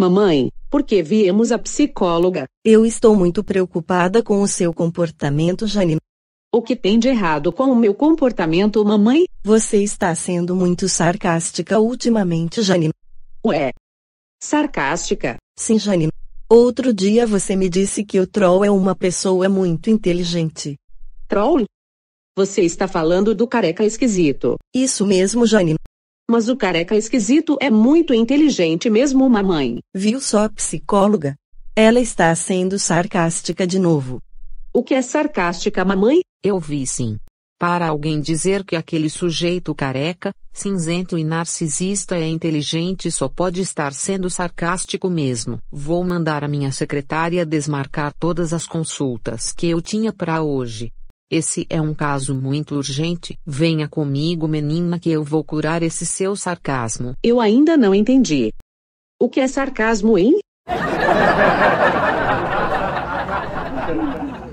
Mamãe, porque viemos a psicóloga. Eu estou muito preocupada com o seu comportamento, Janine. O que tem de errado com o meu comportamento, mamãe? Você está sendo muito sarcástica ultimamente, Janine. Ué? Sarcástica? Sim, Janine. Outro dia você me disse que o troll é uma pessoa muito inteligente. Troll? Você está falando do careca esquisito. Isso mesmo, Janine. Mas o careca esquisito é muito inteligente mesmo, mamãe. Viu só, psicóloga? Ela está sendo sarcástica de novo. O que é sarcástica, mamãe? Eu vi sim. Para alguém dizer que aquele sujeito careca, cinzento e narcisista é inteligente só pode estar sendo sarcástico mesmo. Vou mandar a minha secretária desmarcar todas as consultas que eu tinha para hoje. Esse é um caso muito urgente. Venha comigo, menina, que eu vou curar esse seu sarcasmo. Eu ainda não entendi. O que é sarcasmo, hein?